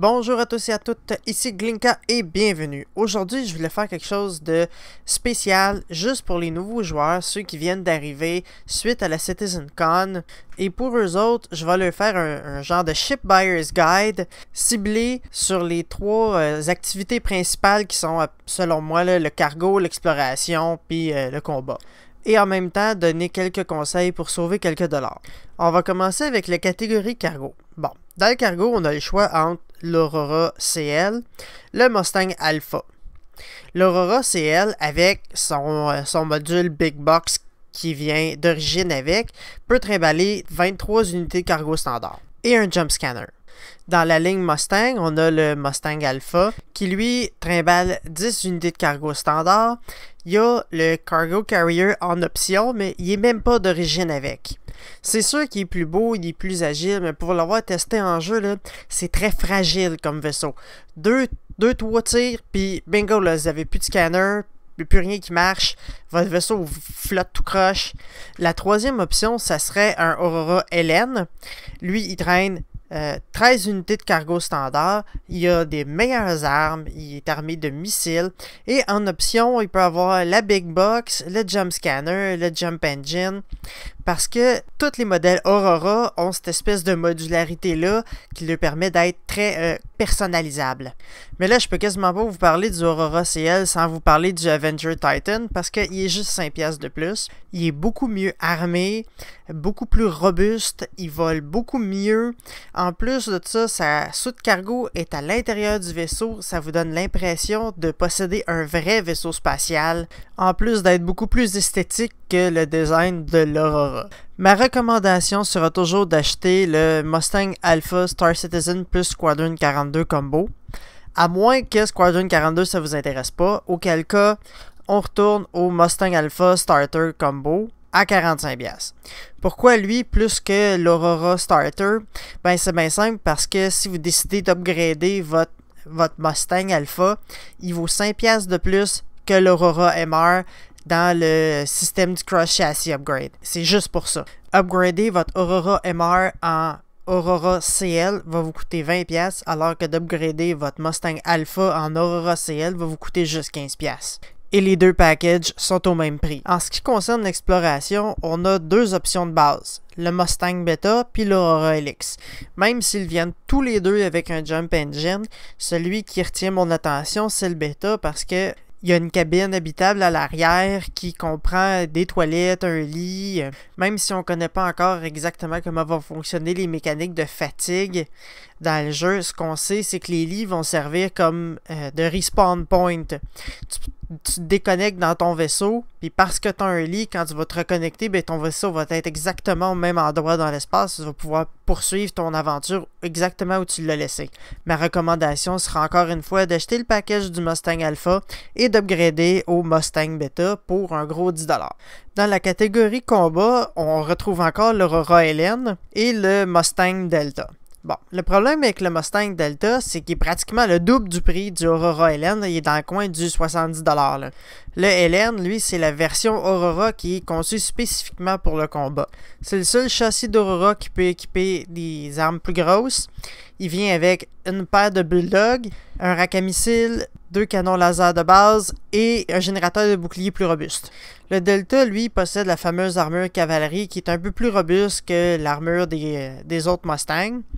Bonjour à tous et à toutes, ici Glinka et bienvenue. Aujourd'hui, je voulais faire quelque chose de spécial juste pour les nouveaux joueurs, ceux qui viennent d'arriver suite à la CitizenCon. Et pour eux autres, je vais leur faire un, genre de Ship Buyer's Guide ciblé sur les trois euh, activités principales qui sont, euh, selon moi, le cargo, l'exploration, puis euh, le combat et en même temps donner quelques conseils pour sauver quelques dollars. On va commencer avec la catégorie cargo. Bon, dans le cargo, on a le choix entre l'Aurora CL, le Mustang Alpha. L'Aurora CL, avec son, euh, son module Big Box qui vient d'origine avec, peut trimballer 23 unités cargo standard et un jump scanner. Dans la ligne Mustang, on a le Mustang Alpha qui lui trimballe 10 unités de cargo standard. Il y a le Cargo Carrier en option, mais il n'est même pas d'origine avec. C'est sûr qu'il est plus beau, il est plus agile, mais pour l'avoir testé en jeu, c'est très fragile comme vaisseau. Deux, deux trois tirs, puis bingo, vous n'avez plus de scanner, plus rien qui marche, votre vaisseau flotte tout croche. La troisième option, ça serait un Aurora LN. Lui, il traîne 13 euh, unités de cargo standard, il a des meilleures armes, il est armé de missiles et en option il peut avoir la Big Box, le Jump Scanner, le Jump Engine parce que tous les modèles Aurora ont cette espèce de modularité-là qui leur permet d'être très euh, personnalisable. Mais là, je peux quasiment pas vous parler du Aurora CL sans vous parler du Avenger Titan parce qu'il est juste 5 pièces de plus. Il est beaucoup mieux armé, beaucoup plus robuste, il vole beaucoup mieux. En plus de ça, sa soute cargo est à l'intérieur du vaisseau, ça vous donne l'impression de posséder un vrai vaisseau spatial, en plus d'être beaucoup plus esthétique que le design de l'Aurora. Ma recommandation sera toujours d'acheter le Mustang Alpha Star Citizen plus Squadron 42 combo. À moins que Squadron 42 ça vous intéresse pas, auquel cas on retourne au Mustang Alpha Starter combo à 45$. Pourquoi lui plus que l'Aurora Starter Ben c'est bien simple parce que si vous décidez d'upgrader votre votre Mustang Alpha, il vaut 5$ de plus que l'Aurora MR dans le système du Cross Chassis Upgrade. C'est juste pour ça. Upgrader votre Aurora MR en Aurora CL va vous coûter 20$, alors que d'upgrader votre Mustang Alpha en Aurora CL va vous coûter juste 15$ et les deux packages sont au même prix. En ce qui concerne l'exploration, on a deux options de base, le Mustang Beta puis l'Aurora Helix. Même s'ils viennent tous les deux avec un Jump Engine, celui qui retient mon attention, c'est le Beta parce que il y a une cabine habitable à l'arrière qui comprend des toilettes, un lit. Euh, même si on ne connaît pas encore exactement comment vont fonctionner les mécaniques de fatigue, dans le jeu, ce qu'on sait, c'est que les lits vont servir comme euh, de respawn point. Tu, te déconnectes dans ton vaisseau, puis parce que tu as un lit, quand tu vas te reconnecter, ben, ton vaisseau va être exactement au même endroit dans l'espace. Tu vas pouvoir poursuivre ton aventure exactement où tu l'as laissé. Ma recommandation sera encore une fois d'acheter le package du Mustang Alpha et d'upgrader au Mustang Beta pour un gros 10$. Dans la catégorie combat, on retrouve encore le Aurora et le Mustang Delta. Bon, le problème avec le Mustang Delta, c'est qu'il est pratiquement le double du prix du Aurora LN. Il est dans le coin du 70$. Le LN, lui, c'est la version Aurora qui est conçue spécifiquement pour le combat. C'est le seul châssis d'Aurora qui peut équiper des armes plus grosses. Il vient avec une paire de bulldogs, un rack à missiles, deux canons laser de base et un générateur de bouclier plus robuste. Le Delta, lui, possède la fameuse armure cavalerie qui est un peu plus robuste que l'armure des, euh, des autres Mustangs.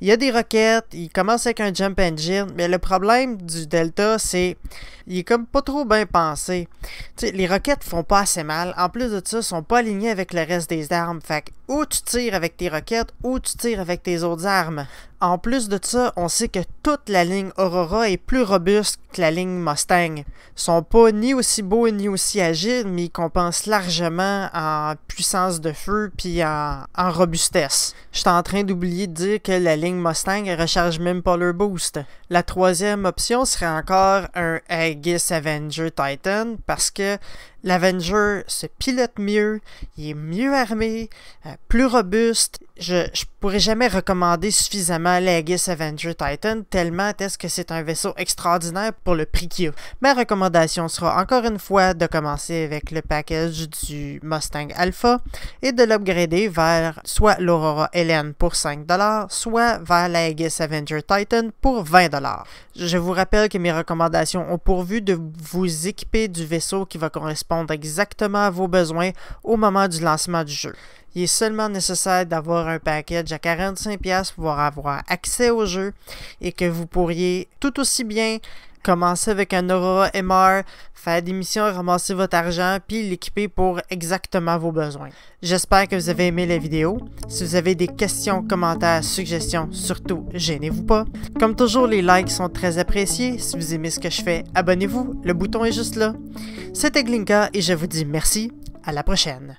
Il y a des roquettes, il commence avec un jump engine, mais le problème du Delta, c'est il est comme pas trop bien pensé. les roquettes font pas assez mal. En plus de ça, sont pas alignés avec le reste des armes. Fait que, ou tu tires avec tes roquettes, où tu tires avec tes autres armes. En plus de ça, on sait que toute la ligne Aurora est plus robuste que la ligne Mustang. Ils sont pas ni aussi beaux ni aussi agiles, mais ils compensent largement en puissance de feu puis en, robustesse. Je suis en train d'oublier de dire que la ligne Mustang et recharge même pas leur boost. La troisième option serait encore un Aegis Avenger Titan parce que l'Avenger se pilote mieux, il est mieux armé, euh, plus robuste. Je ne pourrais jamais recommander suffisamment l'Aegis Avenger Titan, tellement est-ce que c'est un vaisseau extraordinaire pour le prix qu'il a. Ma recommandation sera encore une fois de commencer avec le package du Mustang Alpha et de l'upgrader vers soit l'Aurora Helen pour 5$, soit vers l'Aegis Avenger Titan pour 20$. Je vous rappelle que mes recommandations ont pour de vous équiper du vaisseau qui va correspondre exactement à vos besoins au moment du lancement du jeu. Il est seulement nécessaire d'avoir un package à 45$ pour avoir accès au jeu et que vous pourriez tout aussi bien commencer avec un Aurora MR, faire des missions, ramasser votre argent, puis l'équiper pour exactement vos besoins. J'espère que vous avez aimé la vidéo. Si vous avez des questions, commentaires, suggestions, surtout, gênez-vous pas. Comme toujours, les likes sont très appréciés. Si vous aimez ce que je fais, abonnez-vous, le bouton est juste là. C'était Glinka et je vous dis merci, à la prochaine.